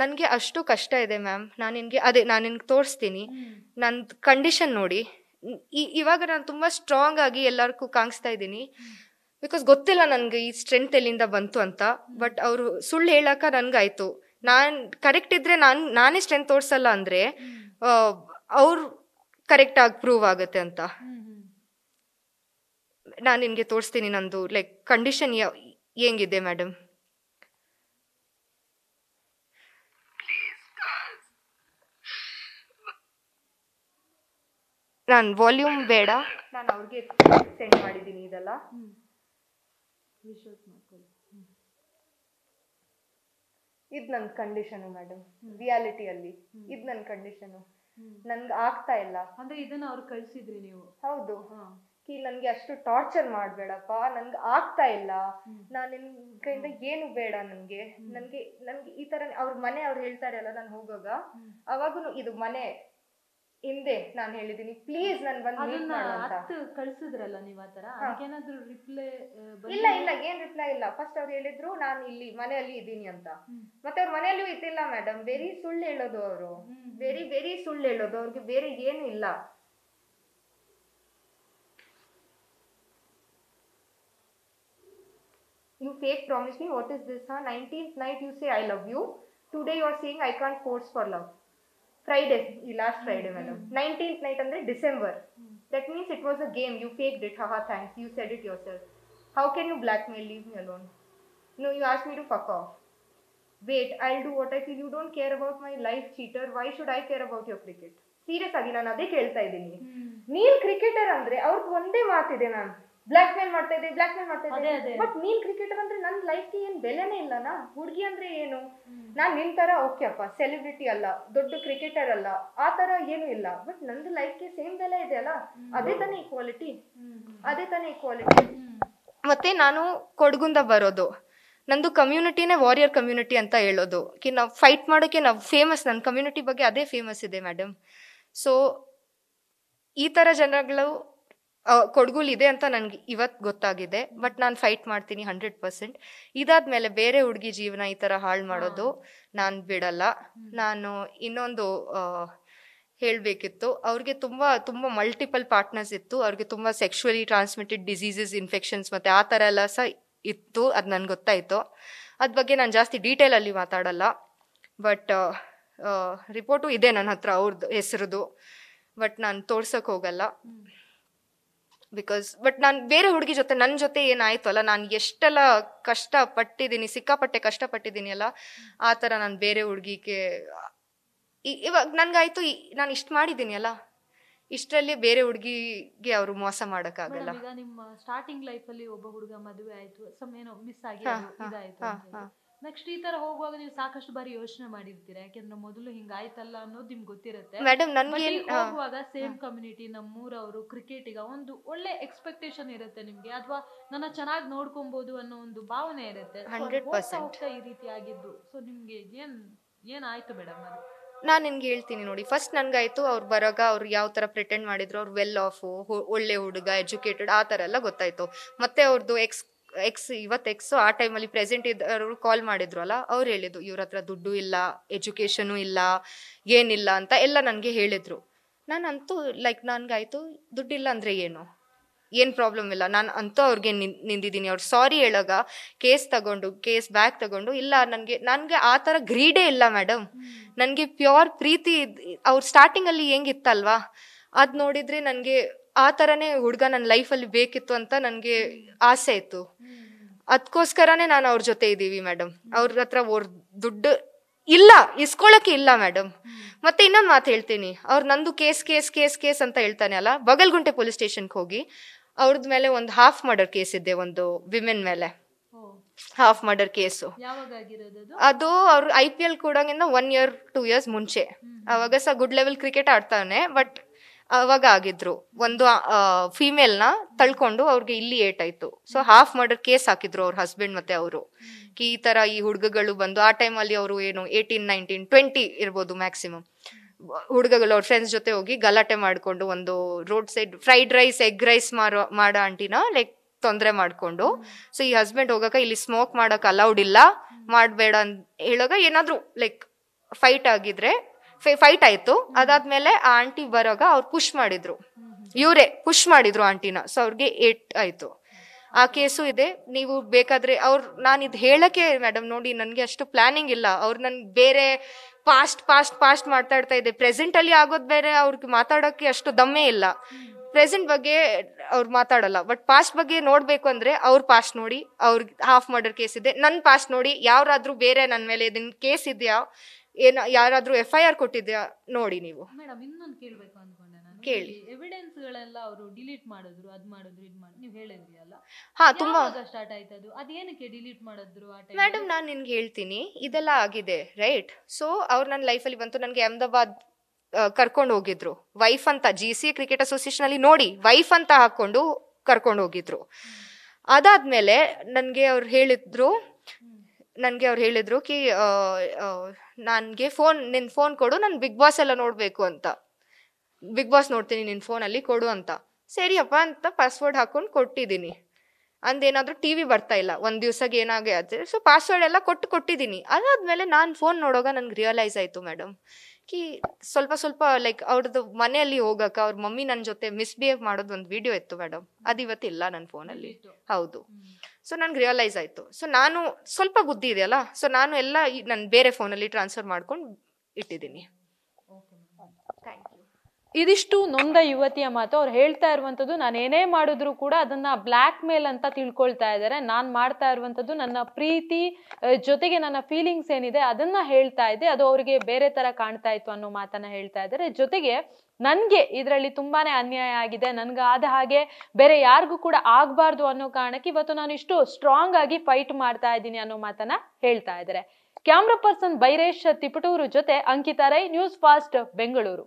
ನನಗೆ ಅಷ್ಟು ಕಷ್ಟ ಇದೆ ಮ್ಯಾಮ್ ನಾನು ನಿನಗೆ ಅದೇ ನಾನು ನಿನ್ಗೆ ತೋರಿಸ್ತೀನಿ ನನ್ನ ಕಂಡೀಷನ್ ನೋಡಿ ಈ ಇವಾಗ ನಾನು ತುಂಬ ಸ್ಟ್ರಾಂಗ್ ಆಗಿ ಎಲ್ಲರಿಗೂ ಕಾಣಿಸ್ತಾ ಇದ್ದೀನಿ ಬಿಕಾಸ್ ಗೊತ್ತಿಲ್ಲ ನನಗೆ ಈ ಸ್ಟ್ರೆಂತ್ ಎಲ್ಲಿಂದ ಬಂತು ಅಂತ ಬಟ್ ಅವರು ಸುಳ್ಳು ಹೇಳಕ್ಕೆ ನನಗಾಯ್ತು ನಾನು ಕರೆಕ್ಟ್ ಇದ್ರೆ ನಾನು ನಾನೇ ಸ್ಟ್ರೆಂತ್ ತೋರಿಸಲ್ಲ ಅಂದರೆ ಅವ್ರು ಆಗಿ ಪ್ರೂವ್ ಆಗುತ್ತೆ ಅಂತ ನಾನು ನಿನಗೆ ತೋರಿಸ್ತೀನಿ ನಂದು ಲೈಕ್ ಕಂಡೀಷನ್ ಹೆಂಗಿದೆ ಮೇಡಮ್ ನಾನು ವಾಲ್ಯೂಮ್ ಬೇಡ ನಾನು ಅವ್ರಿಗೆ ಸೆಂಡ್ ಮಾಡಿದ್ದೀನಿ ಇದೆಲ್ಲ ಇದು ನನ್ನ ಕಂಡೀಷನು ಮೇಡಮ್ ರಿಯಾಲಿಟಿಯಲ್ಲಿ ಇದು ನನ್ನ ಕಂಡೀಷನು ನನ್ಗೆ ಆಗ್ತಾ ಇಲ್ಲ ಅಂದ್ರೆ ಇದನ್ನ ಅವ್ರು ಕಳ್ಸಿದ್ರಿ ನೀವು ಹೌದು ಕಿ ನನ್ಗೆ ಅಷ್ಟು ಟಾರ್ಚರ್ ಮಾಡ್ಬೇಡಪ್ಪ ನನ್ಗೆ ಆಗ್ತಾ ಇಲ್ಲ ನಾನು ನಿನ್ ಕೈಯಿಂದ ಏನು ಬೇಡ ನನ್ಗೆ ನನ್ಗೆ ನನ್ಗೆ ಈ ತರ ಅವ್ರ ಮನೆ ಅವ್ರು ಹೇಳ್ತಾರೆ ಅಲ್ಲ ನಾನು ಹೋಗಾಗ ಅವಾಗೂ ಇದು ಮನೆ ಹಿಂದೆ ನಾನು ಹೇಳಿದೀನಿ ಪ್ಲೀಸ್ ನಾನು ಬಂದು ಅದನ್ನ ಕಳ್ಸಿದ್ರಲ್ಲ ನೀವು ಆ ತರ ಅದಕ್ಕೇನಾದ್ರೂ ರಿಪ್ಲೈ ಇಲ್ಲ ಇಲ್ಲ ಏನ್ ರಿಪ್ಲೈ ಇಲ್ಲ ಫಸ್ಟ್ ಅವ್ರು ಹೇಳಿದ್ರು ನಾನು ಇಲ್ಲಿ ಮನೆಯಲ್ಲಿ ಇದ್ದೀನಿ ಅಂತ ಮತ್ತೆ ಅವ್ರ ಮನೆಯಲ್ಲೂ ಇದ್ದಿಲ್ಲ ಮೇಡಮ್ ವೆರಿ ಸುಳ್ಳು ಹೇಳೋದು ಅವರು ವೆರಿ ವೆರಿ ಸುಳ್ಳು ಹೇಳೋದು ಅವ್ರಿಗೆ ಬೇರೆ ಏನು ಇಲ್ಲ you fake promise me what is this nineteenth night you say I love you today you are saying I can't force for love Friday ಈ last Friday madam nineteenth night ಅಂದ್ರೆ December that means it was a game you faked it ಹಾ thanks you said it yourself how can you blackmail leave me alone no you ask me to fuck off wait I do what I feel you don't care about my life cheater why should I care about your cricket serious ಆಗಿ ನಾನು ಅದೇ ಕೇಳ್ತಾ ಇದ್ದೀನಿ Neel cricketer ಅಂದ್ರೆ ಅವ್ರಿಗೆ ಒಂದೇ ಮಾತಿದೆ ನಾನು ಬ್ಲಾಕ್ ಮೇಲ್ ಮಾಡ್ತಾ ಇದ್ದೆ ಬ್ಲಾಕ್ ಮೇಲ್ ಮಾಡ್ತಾ ಇದ್ದೆ ಬಟ್ ನೀನ್ ಕ್ರಿಕೆಟರ್ ಅಂದ್ರೆ ನನ್ ಲೈಫ್ ಏನ್ ಬೆಲೆನೇ ಇಲ್ಲ ನಾ ಹುಡುಗಿ ಅಂದ್ರೆ ಏನು ನಾನ್ ನಿನ್ ತರ ಓಕೆ ಅಪ್ಪ ಸೆಲೆಬ್ರಿಟಿ ಅಲ್ಲ ದೊಡ್ಡ ಕ್ರಿಕೆಟರ್ ಅಲ್ಲ ಆ ತರ ಏನು ಇಲ್ಲ ಬಟ್ ನಂದು ಗೆ ಸೇಮ್ ಬೆಲೆ ಇದೆ ಅಲ್ಲ ಅದೇ ತಾನೇ ಈಕ್ವಾಲಿಟಿ ಅದೇ ತಾನೇ ಈಕ್ವಾಲಿಟಿ ಮತ್ತೆ ನಾನು ಕೊಡಗುಂದ ಬರೋದು ನಂದು ಕಮ್ಯುನಿಟಿನೇ ವಾರಿಯರ್ ಕಮ್ಯುನಿಟಿ ಅಂತ ಹೇಳೋದು ಕಿ ನಾವು ಫೈಟ್ ಮಾಡೋಕೆ ನಾವು ಫೇಮಸ್ ನನ್ನ ಕಮ್ಯುನಿಟಿ ಬಗ್ಗೆ ಅದೇ ಫೇಮಸ್ ಇದೆ ಮೇಡಮ್ ಸೊ ಈ ಥರ ಜನಗಳು ಕೊಡ್ಗುಲ್ ಇದೆ ಅಂತ ನನಗೆ ಇವತ್ತು ಗೊತ್ತಾಗಿದೆ ಬಟ್ ನಾನು ಫೈಟ್ ಮಾಡ್ತೀನಿ ಹಂಡ್ರೆಡ್ ಪರ್ಸೆಂಟ್ ಮೇಲೆ ಬೇರೆ ಹುಡುಗಿ ಜೀವನ ಈ ಥರ ಹಾಳು ಮಾಡೋದು ನಾನು ಬಿಡಲ್ಲ ನಾನು ಇನ್ನೊಂದು ಹೇಳಬೇಕಿತ್ತು ಅವ್ರಿಗೆ ತುಂಬ ತುಂಬ ಮಲ್ಟಿಪಲ್ ಪಾರ್ಟ್ನರ್ಸ್ ಇತ್ತು ಅವ್ರಿಗೆ ತುಂಬ ಸೆಕ್ಷುವಲಿ ಟ್ರಾನ್ಸ್ಮಿಟೆಡ್ ಡಿಸೀಸಸ್ ಇನ್ಫೆಕ್ಷನ್ಸ್ ಮತ್ತು ಆ ಥರ ಎಲ್ಲ ಸಹ ಇತ್ತು ಅದು ನನಗೆ ಗೊತ್ತಾಯಿತು ಅದ್ರ ಬಗ್ಗೆ ನಾನು ಜಾಸ್ತಿ ಡೀಟೇಲಲ್ಲಿ ಮಾತಾಡಲ್ಲ ಬಟ್ ರಿಪೋರ್ಟು ಇದೆ ನನ್ನ ಹತ್ರ ಅವ್ರದ್ದು ಹೆಸರುದು ಬಟ್ ನಾನು ತೋರ್ಸಕ್ಕೆ ಹೋಗಲ್ಲ ಬಿಕಾಸ್ ಬಟ್ ನಾನು ಬೇರೆ ಹುಡುಗಿ ಜೊತೆ ನನ್ನ ಜೊತೆ ಏನಾಯ್ತು ಅಲ್ಲ ನಾನು ಎಷ್ಟೆಲ್ಲ ಕಷ್ಟ ಪಟ್ಟಿದ್ದೀನಿ ಸಿಕ್ಕಾಪಟ್ಟೆ ಕಷ್ಟ ಪಟ್ಟಿದ್ದೀನಿ ಅಲ್ಲ ಆ ಥರ ನಾನು ಬೇರೆ ಹುಡುಗಿಗೆ ಇವಾಗ ನನಗಾಯ್ತು ನಾನು ಇಷ್ಟು ಮಾಡಿದ್ದೀನಿ ಅಲ್ಲ ಇಷ್ಟರಲ್ಲಿ ಬೇರೆ ಹುಡುಗಿಗೆ ಅವರು ಮೋಸ ಮಾಡೋಕ್ಕಾಗಲ್ಲ ನಿಮ್ಮ ಸ್ಟಾರ್ಟಿಂಗ್ ಲೈಫಲ್ಲಿ ಒಬ್ಬ ಹುಡುಗ ಮದುವೆ ಆಯ್ತು ಏನೋ ಮಿಸ್ ಆಗಿ ಇದಾಯ್ತು ನೆಕ್ಸ್ಟ್ ಈ ತರ ಹೋಗುವಾಗ ನೀವು ಸಾಕಷ್ಟು ಬಾರಿ ಯೋಚನೆ ಮಾಡಿರ್ತೀರಾ ಯಾಕೆಂದ್ರೆ ಮೊದಲು ಹಿಂಗಾಯ್ತಲ್ಲ ಅನ್ನೋದು ನಿಮ್ಗೆ ಗೊತ್ತಿರುತ್ತೆ ಮೇಡಮ್ ಹೋಗುವಾಗ ಸೇಮ್ ಕಮ್ಯುನಿಟಿ ನಮ್ಮೂರವರು ಕ್ರಿಕೆಟ್ ಈಗ ಒಂದು ಒಳ್ಳೆ ಎಕ್ಸ್ಪೆಕ್ಟೇಷನ್ ಇರುತ್ತೆ ನಿಮ್ಗೆ ಅಥವಾ ನನ್ನ ಚೆನ್ನಾಗಿ ನೋಡ್ಕೊಬಹುದು ಅನ್ನೋ ಒಂದು ಭಾವನೆ ಇರುತ್ತೆ ಹೋಗ್ತಾ ಈ ರೀತಿ ಆಗಿದ್ದು ಸೊ ನಿಮ್ಗೆ ಏನ್ ಏನಾಯ್ತು ಮೇಡಮ್ ಅದು ನಾನು ನಿನ್ಗೆ ಹೇಳ್ತೀನಿ ನೋಡಿ ಫಸ್ಟ್ ನನಗಾಯ್ತು ಅವ್ರು ಬರೋಗ ಅವ್ರು ಯಾವ ತರ ಪ್ರಿಟೆಂಡ್ ಮಾಡಿದ್ರು ಅವ್ರು ವೆಲ್ ಆಫ್ ಒಳ್ಳೆ ಹುಡುಗ ಎಜುಕೇಟೆಡ್ ಆ ತರ ಎಲ್ಲ ಗೊತ್ತಾಯ್ತು ಮತ್ತೆ ಅವ್ರದ್ದು ಎಕ್ಸ್ ಎಕ್ಸ್ ಇವತ್ತು ಎಕ್ಸ್ ಆ ಟೈಮಲ್ಲಿ ಪ್ರೆಸೆಂಟ್ ಇದ್ದವರು ಕಾಲ್ ಮಾಡಿದ್ರು ಅಲ್ಲ ಅವ್ರು ಹೇಳಿದ್ರು ಇವ್ರ ಹತ್ರ ದುಡ್ಡು ಇಲ್ಲ ಎಜುಕೇಷನು ಇಲ್ಲ ಏನಿಲ್ಲ ಅಂತ ಎಲ್ಲ ನನಗೆ ಹೇಳಿದ್ರು ನಾನಂತೂ ಲೈಕ್ ನನಗಾಯ್ತು ದುಡ್ಡಿಲ್ಲ ಅಂದರೆ ಏನು ಏನು ಪ್ರಾಬ್ಲಮ್ ಇಲ್ಲ ನಾನು ಅಂತೂ ಅವ್ರಿಗೆ ನಿಂದಿದ್ದೀನಿ ಅವ್ರು ಸಾರಿ ಹೇಳಾಗ ಕೇಸ್ ತಗೊಂಡು ಕೇಸ್ ಬ್ಯಾಕ್ ತಗೊಂಡು ಇಲ್ಲ ನನಗೆ ನನಗೆ ಆ ಥರ ಗ್ರೀಡೇ ಇಲ್ಲ ಮೇಡಮ್ ನನಗೆ ಪ್ಯೂರ್ ಪ್ರೀತಿ ಅವ್ರು ಸ್ಟಾರ್ಟಿಂಗಲ್ಲಿ ಹೆಂಗಿತ್ತಲ್ವಾ ಅದು ನೋಡಿದರೆ ನನಗೆ ಆ ತರನೇ ಹುಡುಗ ನನ್ನ ಲೈಫಲ್ಲಿ ಬೇಕಿತ್ತು ಅಂತ ನನಗೆ ಆಸೆ ಇತ್ತು ಅದಕ್ಕೋಸ್ಕರನೇ ನಾನು ಅವ್ರ ಜೊತೆ ಇದ್ದೀವಿ ಮೇಡಮ್ ಅವ್ರ ಹತ್ರ ಅವ್ರ ದುಡ್ಡು ಇಲ್ಲ ಇಸ್ಕೊಳಕ್ಕೆ ಇಲ್ಲ ಮೇಡಮ್ ಮತ್ತೆ ಇನ್ನೊಂದು ಮಾತು ಹೇಳ್ತೀನಿ ಅವ್ರು ನಂದು ಕೇಸ್ ಕೇಸ್ ಕೇಸ್ ಕೇಸ್ ಅಂತ ಹೇಳ್ತಾನೆ ಅಲ್ಲ ಬಗಲ್ಗುಂಟೆ ಪೊಲೀಸ್ ಸ್ಟೇಷನ್ಗೆ ಹೋಗಿ ಅವ್ರದ್ ಮೇಲೆ ಒಂದು ಹಾಫ್ ಮರ್ಡರ್ ಕೇಸ್ ಇದೆ ಒಂದು ವಿಮೆನ್ ಮೇಲೆ ಹಾಫ್ ಮರ್ಡರ್ ಕೇಸು ಅದು ಅವ್ರ ಐ ಪಿ ಎಲ್ ಕೂಡ ಒನ್ ಇಯರ್ ಟೂ ಇಯರ್ಸ್ ಮುಂಚೆ ಅವಾಗ ಸಹ ಗುಡ್ ಲೆವೆಲ್ ಕ್ರಿಕೆಟ್ ಆಡ್ತಾನೆ ಬಟ್ ಅವಾಗ ಆಗಿದ್ರು ಒಂದು ನ ತಳ್ಕೊಂಡು ಅವ್ರಿಗೆ ಇಲ್ಲಿ ಆಯ್ತು ಸೊ ಹಾಫ್ ಮರ್ಡರ್ ಕೇಸ್ ಹಾಕಿದ್ರು ಅವ್ರ ಹಸ್ಬೆಂಡ್ ಮತ್ತೆ ಅವರು ಈ ತರ ಈ ಹುಡುಗಗಳು ಬಂದು ಆ ಟೈಮಲ್ಲಿ ಅವರು ಏನು ಏಯ್ಟೀನ್ ನೈನ್ಟೀನ್ ಟ್ವೆಂಟಿ ಇರ್ಬೋದು ಮ್ಯಾಕ್ಸಿಮಮ್ ಹುಡುಗಗಳು ಅವ್ರ ಫ್ರೆಂಡ್ಸ್ ಜೊತೆ ಹೋಗಿ ಗಲಾಟೆ ಮಾಡಿಕೊಂಡು ಒಂದು road side fried rice egg rice ಮಾಡೋ ಮಾಡೋ ಆಂಟಿನ ಲೈಕ್ ತೊಂದರೆ ಮಾಡಿಕೊಂಡು ಸೊ ಈ ಹಸ್ಬೆಂಡ್ ಹೋಗಕ ಇಲ್ಲಿ ಸ್ಮೋಕ್ ಮಾಡೋಕೆ ಅಲೌಡ್ ಇಲ್ಲ ಮಾಡಬೇಡ ಅಂತ ಹೇಳೋಗ ಏನಾದರೂ ಲೈಕ್ ಫೈಟ್ ಆಗಿದ್ರೆ ಫೈಟ್ ಆಯ್ತು ಅದಾದ್ಮೇಲೆ ಆ ಆಂಟಿ ಬರೋಗ ಅವ್ರು ಪುಶ್ ಮಾಡಿದ್ರು ಇವರೇ ಪುಶ್ ಮಾಡಿದ್ರು ಆಂಟಿನ ಸೊ ಅವ್ರಿಗೆ ಏಟ್ ಆಯ್ತು ಆ ಕೇಸು ಇದೆ ನೀವು ಬೇಕಾದ್ರೆ ಅವ್ರು ನಾನು ಇದು ಹೇಳಕ್ಕೆ ಮೇಡಮ್ ನೋಡಿ ನನಗೆ ಅಷ್ಟು ಪ್ಲಾನಿಂಗ್ ಇಲ್ಲ ಅವ್ರು ನನ್ಗೆ ಬೇರೆ ಪಾಸ್ಟ್ ಪಾಸ್ಟ್ ಪಾಸ್ಟ್ ಮಾತಾಡ್ತಾ ಇದೆ ಪ್ರೆಸೆಂಟ್ ಅಲ್ಲಿ ಆಗೋದ್ ಬೇರೆ ಅವ್ರಿಗೆ ಮಾತಾಡೋಕೆ ಅಷ್ಟು ದಮ್ಮೆ ಇಲ್ಲ ಪ್ರೆಸೆಂಟ್ ಬಗ್ಗೆ ಅವ್ರು ಮಾತಾಡಲ್ಲ ಬಟ್ ಪಾಸ್ಟ್ ಬಗ್ಗೆ ನೋಡಬೇಕು ಅಂದ್ರೆ ಅವ್ರ ಪಾಸ್ಟ್ ನೋಡಿ ಅವ್ರಿಗೆ ಹಾಫ್ ಮರ್ಡರ್ ಕೇಸ್ ಇದೆ ನನ್ನ ಪಾಸ್ಟ್ ನೋಡಿ ಯಾರಾದ್ರೂ ಬೇರೆ ನನ್ನ ಮೇಲೆ ಇದನ್ನ ಕೇಸ್ ಇದೆಯಾ ಏನ ಯಾರಾದ್ರೂ ಎಫ್ ಐ ಆರ್ ಕೊಟ್ಟಿದ್ಯಾ ನೋಡಿ ನೀವು ಮೇಡಮ್ ಇನ್ನೊಂದು ಕೇಳಬೇಕು ಅನ್ಕೊಂಡೆ ನಾನು ಕೇಳಿ ಎವಿಡೆನ್ಸ್ ಗಳೆಲ್ಲ ಅವರು ಡಿಲೀಟ್ ಮಾಡಿದ್ರು ಅದ್ ಮಾಡಿದ್ರು ಇದ್ ಮಾಡಿ ನೀವು ಹೇಳಿದ್ರಿ ಅಲ್ಲ ಹಾ ತುಂಬಾ ಸ್ಟಾರ್ಟ್ ಆಯ್ತು ಅದು ಅದೇನಕ್ಕೆ ಡಿಲೀಟ್ ಮಾಡಿದ್ರು ಮೇಡಮ್ ನಾನು ನಿನ್ಗೆ ಹೇಳ್ತೀನಿ ಇದೆಲ್ಲ ಆಗಿದೆ ರೈಟ್ ಸೊ ಅವ್ರು ನನ್ನ ಲೈಫಲ್ಲಿ ಬಂತು ನನಗೆ ಅಹಮದಾಬಾದ್ ಕರ್ಕೊಂಡು ಹೋಗಿದ್ರು ವೈಫ್ ಅಂತ ಜಿ ಸಿ ಕ್ರಿಕೆಟ್ ಅಸೋಸಿಯೇಷನ್ ಅಲ್ಲಿ ನೋಡಿ ವೈಫ್ ಅಂತ ಹಾಕೊಂಡು ಕರ್ಕೊಂಡು ಹೋಗಿದ್ರು ಅದಾದ್ಮೇಲೆ ನನಗೆ ಅವ್ರು ಹೇಳಿದ್ರು ನನಗೆ ಅವ್ರು ಹೇಳಿದರು ಕಿ ನನಗೆ ಫೋನ್ ನಿನ್ನ ಫೋನ್ ಕೊಡು ನಾನು ಬಿಗ್ ಬಾಸ್ ಎಲ್ಲ ನೋಡಬೇಕು ಅಂತ ಬಿಗ್ ಬಾಸ್ ನೋಡ್ತೀನಿ ನಿನ್ನ ಫೋನಲ್ಲಿ ಕೊಡು ಅಂತ ಸರಿಯಪ್ಪ ಅಂತ ಪಾಸ್ವರ್ಡ್ ಹಾಕೊಂಡು ಕೊಟ್ಟಿದ್ದೀನಿ ಅಂದೇನಾದ್ರೂ ಟಿ ವಿ ಬರ್ತಾ ಇಲ್ಲ ಒಂದು ದಿವ್ಸಕ್ಕೆ ಏನಾಗೆ ಆದರೆ ಸೊ ಪಾಸ್ವರ್ಡ್ ಎಲ್ಲ ಕೊಟ್ಟು ಕೊಟ್ಟಿದ್ದೀನಿ ಅದಾದ್ಮೇಲೆ ನಾನು ಫೋನ್ ನೋಡೋಗ ನನ್ಗೆ ರಿಯಲೈಸ್ ಆಯಿತು ಮೇಡಮ್ ಕಿ ಸ್ವಲ್ಪ ಸ್ವಲ್ಪ ಲೈಕ್ ಅವ್ರದ್ದು ಮನೆಯಲ್ಲಿ ಹೋಗಕ್ಕೆ ಅವ್ರ ಮಮ್ಮಿ ನನ್ನ ಜೊತೆ ಮಿಸ್ಬಿಹೇವ್ ಮಾಡೋದು ಒಂದು ವಿಡಿಯೋ ಇತ್ತು ಮೇಡಮ್ ಅದು ಇಲ್ಲ ನನ್ನ ಫೋನಲ್ಲಿ ಹೌದು ಸೊ ನನ್ಗೆ ರಿಯಲೈಸ್ ಆಯಿತು ಸೊ ನಾನು ಸ್ವಲ್ಪ ಬುದ್ಧಿ ಇದೆಯಲ್ಲ ಸೊ ನಾನು ಎಲ್ಲ ನನ್ನ ಬೇರೆ ಫೋನಲ್ಲಿ ಟ್ರಾನ್ಸ್ಫರ್ ಮಾಡ್ಕೊಂಡು ಇಟ್ಟಿದ್ದೀನಿ ಇದಿಷ್ಟು ನೊಂದ ಯುವತಿಯ ಮಾತು ಅವ್ರು ಹೇಳ್ತಾ ಇರುವಂಥದ್ದು ನಾನು ಏನೇ ಮಾಡಿದ್ರು ಕೂಡ ಅದನ್ನ ಬ್ಲ್ಯಾಕ್ ಮೇಲ್ ಅಂತ ತಿಳ್ಕೊಳ್ತಾ ಇದ್ದಾರೆ ನಾನು ಮಾಡ್ತಾ ಇರುವಂಥದ್ದು ನನ್ನ ಪ್ರೀತಿ ಜೊತೆಗೆ ನನ್ನ ಫೀಲಿಂಗ್ಸ್ ಏನಿದೆ ಅದನ್ನ ಹೇಳ್ತಾ ಇದೆ ಅದು ಅವರಿಗೆ ಬೇರೆ ತರ ಕಾಣ್ತಾ ಇತ್ತು ಅನ್ನೋ ಮಾತನ್ನ ಹೇಳ್ತಾ ಇದ್ದಾರೆ ಜೊತೆಗೆ ನನಗೆ ಇದರಲ್ಲಿ ತುಂಬಾನೇ ಅನ್ಯಾಯ ಆಗಿದೆ ಆದ ಹಾಗೆ ಬೇರೆ ಯಾರಿಗೂ ಕೂಡ ಆಗಬಾರ್ದು ಅನ್ನೋ ಕಾರಣಕ್ಕೆ ಇವತ್ತು ನಾನು ಇಷ್ಟು ಸ್ಟ್ರಾಂಗ್ ಆಗಿ ಫೈಟ್ ಮಾಡ್ತಾ ಇದ್ದೀನಿ ಅನ್ನೋ ಮಾತನ್ನ ಹೇಳ್ತಾ ಇದ್ದಾರೆ ಕ್ಯಾಮ್ರಾ ಪರ್ಸನ್ ಬೈರೇಶ್ ತಿಪಟೂರು ಜೊತೆ ಅಂಕಿತಾ ರೈ ನ್ಯೂಸ್ ಫಾಸ್ಟ್ ಬೆಂಗಳೂರು